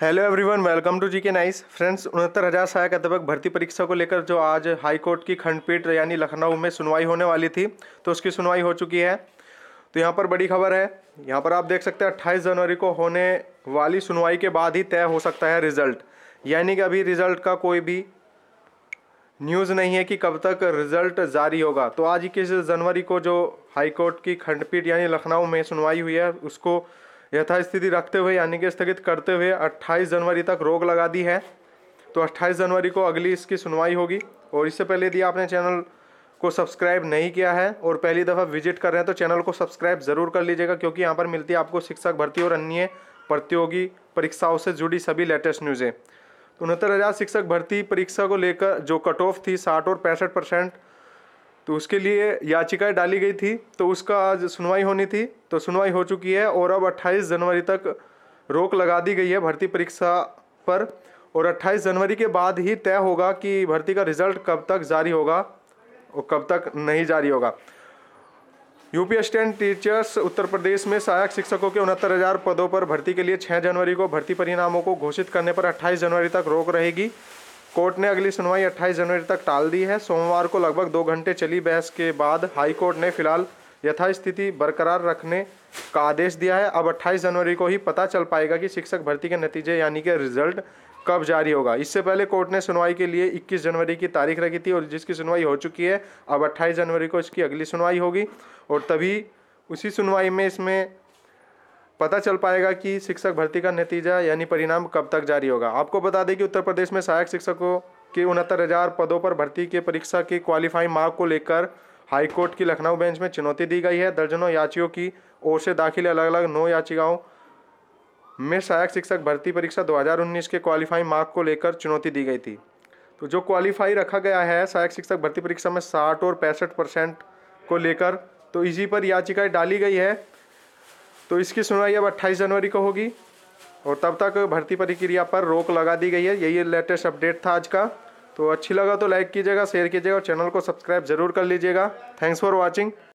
hello everyone welcome to G K nice friends उनहत्तर हज़ार सहायक अध्यापक भर्ती परीक्षा को लेकर जो आज हाई कोर्ट की खंडपीठ यानी लखनऊ में सुनवाई होने वाली थी तो उसकी सुनवाई हो चुकी है तो यहाँ पर बड़ी खबर है यहाँ पर आप देख सकते हैं अट्ठाईस जनवरी को होने वाली सुनवाई के बाद ही तय हो सकता है रिजल्ट यानी कि अभी रिजल्ट का कोई भी न्यूज़ नहीं है कि कब तक रिजल्ट जारी होगा तो आज इक्कीस जनवरी को जो हाईकोर्ट की खंडपीठ यानी लखनऊ में सुनवाई हुई है उसको यथास्थिति रखते हुए यानी कि स्थगित करते हुए 28 जनवरी तक रोक लगा दी है तो 28 जनवरी को अगली इसकी सुनवाई होगी और इससे पहले यदि आपने चैनल को सब्सक्राइब नहीं किया है और पहली दफ़ा विजिट कर रहे हैं तो चैनल को सब्सक्राइब ज़रूर कर लीजिएगा क्योंकि यहाँ पर मिलती है आपको शिक्षक भर्ती और अन्य प्रतियोगी परीक्षाओं से जुड़ी सभी लेटेस्ट न्यूज़ें तो उनहत्तर हज़ार शिक्षक भर्ती परीक्षा को लेकर जो कट ऑफ थी साठ और पैंसठ परसेंट तो उसके लिए याचिकाएं डाली गई थी तो उसका आज सुनवाई होनी थी तो सुनवाई हो चुकी है और अब 28 जनवरी तक रोक लगा दी गई है भर्ती परीक्षा पर और 28 जनवरी के बाद ही तय होगा कि भर्ती का रिजल्ट कब तक जारी होगा और कब तक नहीं जारी होगा UP assistant teachers Uttar Pradesh में सहायक शिक्षकों के उनहत्तर हज़ार पदों पर भर्ती के लिए 6 जनवरी को भर्ती परिणामों को घोषित करने पर 28 जनवरी तक रोक रहेगी कोर्ट ने अगली सुनवाई 28 जनवरी तक टाल दी है सोमवार को लगभग दो घंटे चली बहस के बाद हाई कोर्ट ने फिलहाल यथास्थिति बरकरार रखने का आदेश दिया है अब 28 जनवरी को ही पता चल पाएगा कि शिक्षक भर्ती के नतीजे यानी कि रिजल्ट कब जारी होगा इससे पहले कोर्ट ने सुनवाई के लिए 21 जनवरी की तारीख रखी थी और जिसकी सुनवाई हो चुकी है अब 28 जनवरी को इसकी अगली सुनवाई होगी और तभी उसी सुनवाई में इसमें पता चल पाएगा कि शिक्षक भर्ती का नतीजा यानी परिणाम कब तक जारी होगा आपको बता दें कि उत्तर प्रदेश में सहायक शिक्षकों के उनहत्तर हज़ार पदों पर भर्ती के परीक्षा की क्वालिफाइंग मार्क को लेकर हाईकोर्ट की लखनऊ बेंच में चुनौती दी गई है दर्जनों याचियों की ओर से दाखिल अलग अलग नौ याचिकाओं में सहायक शिक्षक भर्ती परीक्षा 2019 के क्वालिफाइंग मार्क को लेकर चुनौती दी गई थी तो जो क्वालिफाई रखा गया है सहायक शिक्षक भर्ती परीक्षा में साठ और पैंसठ परसेंट को लेकर तो इसी पर याचिकाएँ डाली गई है तो इसकी सुनवाई अब अट्ठाईस जनवरी को होगी और तब तक भर्ती प्रक्रिया पर रोक लगा दी गई है यही लेटेस्ट अपडेट था आज का तो अच्छी लगा तो लाइक कीजिएगा शेयर कीजिएगा और चैनल को सब्सक्राइब जरूर कर लीजिएगा थैंक्स फॉर वॉचिंग